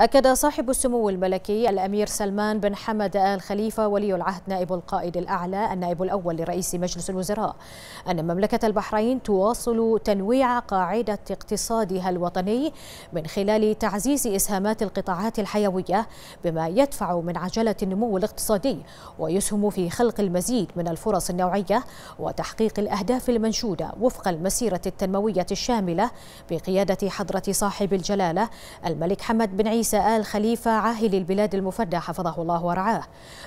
أكد صاحب السمو الملكي الأمير سلمان بن حمد آل خليفة ولي العهد نائب القائد الأعلى النائب الأول لرئيس مجلس الوزراء أن مملكة البحرين تواصل تنويع قاعدة اقتصادها الوطني من خلال تعزيز إسهامات القطاعات الحيوية بما يدفع من عجلة النمو الاقتصادي ويسهم في خلق المزيد من الفرص النوعية وتحقيق الأهداف المنشودة وفق المسيرة التنموية الشاملة بقيادة حضرة صاحب الجلالة الملك حمد بن عيسى رئيس آل خليفة عاهل البلاد المفدى حفظه الله ورعاه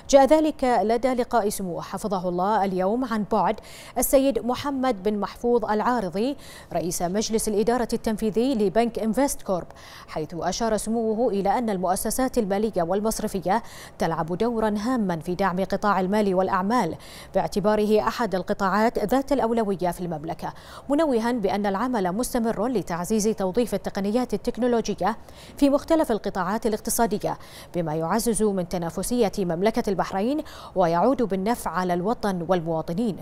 جاء ذلك لدى لقاء سموه حفظه الله اليوم عن بعد السيد محمد بن محفوظ العارضي رئيس مجلس الإدارة التنفيذي لبنك انفست كورب حيث أشار سموه إلى أن المؤسسات المالية والمصرفية تلعب دورا هاما في دعم قطاع المال والأعمال باعتباره أحد القطاعات ذات الأولوية في المملكة منوها بأن العمل مستمر لتعزيز توظيف التقنيات التكنولوجية في مختلف القطاعات القطاعات الاقتصادية بما يعزز من تنافسية مملكة البحرين ويعود بالنفع على الوطن والمواطنين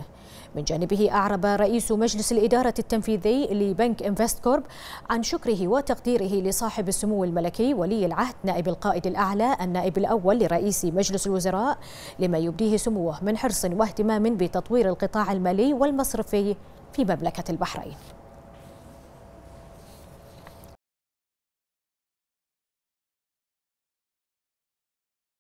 من جانبه أعرب رئيس مجلس الإدارة التنفيذي لبنك إنفست كورب عن شكره وتقديره لصاحب السمو الملكي ولي العهد نائب القائد الأعلى النائب الأول لرئيس مجلس الوزراء لما يبديه سموه من حرص واهتمام بتطوير القطاع المالي والمصرفي في مملكة البحرين